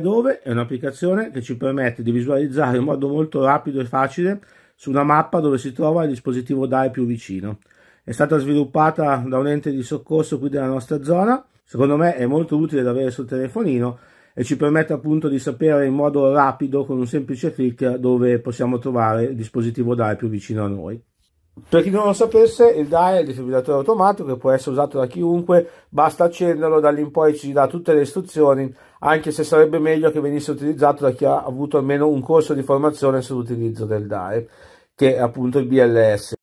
dove è un'applicazione che ci permette di visualizzare in modo molto rapido e facile su una mappa dove si trova il dispositivo DAE più vicino. È stata sviluppata da un ente di soccorso qui della nostra zona, secondo me è molto utile da avere sul telefonino e ci permette appunto di sapere in modo rapido con un semplice clic dove possiamo trovare il dispositivo DAE più vicino a noi. Per chi non lo sapesse, il DAE è il defibrillatore automatico che può essere usato da chiunque, basta accenderlo, dall'in poi ci dà tutte le istruzioni, anche se sarebbe meglio che venisse utilizzato da chi ha avuto almeno un corso di formazione sull'utilizzo del DAE, che è appunto il BLS.